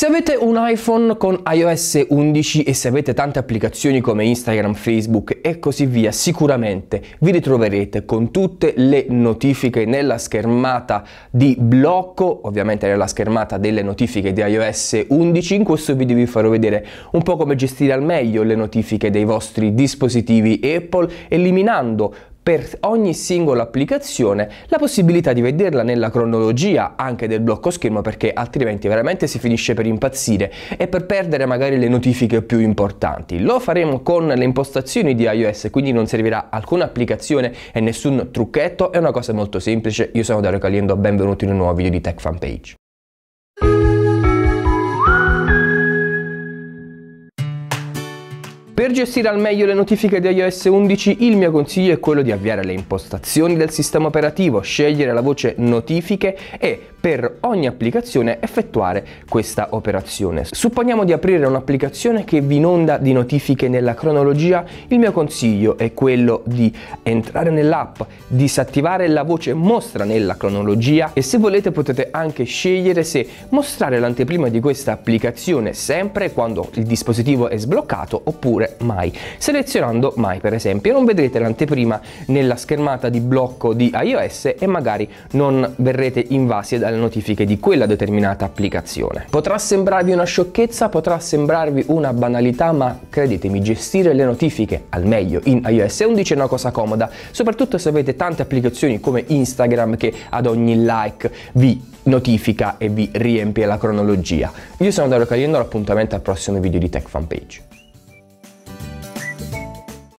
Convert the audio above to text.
Se avete un iPhone con iOS 11 e se avete tante applicazioni come Instagram, Facebook e così via, sicuramente vi ritroverete con tutte le notifiche nella schermata di blocco, ovviamente nella schermata delle notifiche di iOS 11. In questo video vi farò vedere un po' come gestire al meglio le notifiche dei vostri dispositivi Apple, eliminando per ogni singola applicazione la possibilità di vederla nella cronologia anche del blocco schermo perché altrimenti veramente si finisce per impazzire e per perdere magari le notifiche più importanti. Lo faremo con le impostazioni di iOS quindi non servirà alcuna applicazione e nessun trucchetto, è una cosa molto semplice. Io sono Dario Caliendo, benvenuti in un nuovo video di Tech Fan Page. Per gestire al meglio le notifiche di iOS 11 il mio consiglio è quello di avviare le impostazioni del sistema operativo, scegliere la voce notifiche e per ogni applicazione effettuare questa operazione. Supponiamo di aprire un'applicazione che vi inonda di notifiche nella cronologia, il mio consiglio è quello di entrare nell'app, disattivare la voce mostra nella cronologia e se volete potete anche scegliere se mostrare l'anteprima di questa applicazione sempre quando il dispositivo è sbloccato oppure mai, selezionando mai per esempio, non vedrete l'anteprima nella schermata di blocco di iOS e magari non verrete invasi da dalle notifiche di quella determinata applicazione. Potrà sembrarvi una sciocchezza, potrà sembrarvi una banalità, ma credetemi, gestire le notifiche al meglio in iOS 11 è una cosa comoda, soprattutto se avete tante applicazioni come Instagram che ad ogni like vi notifica e vi riempie la cronologia. Io sono Dario Caliendo, l'appuntamento al prossimo video di Tech Fanpage.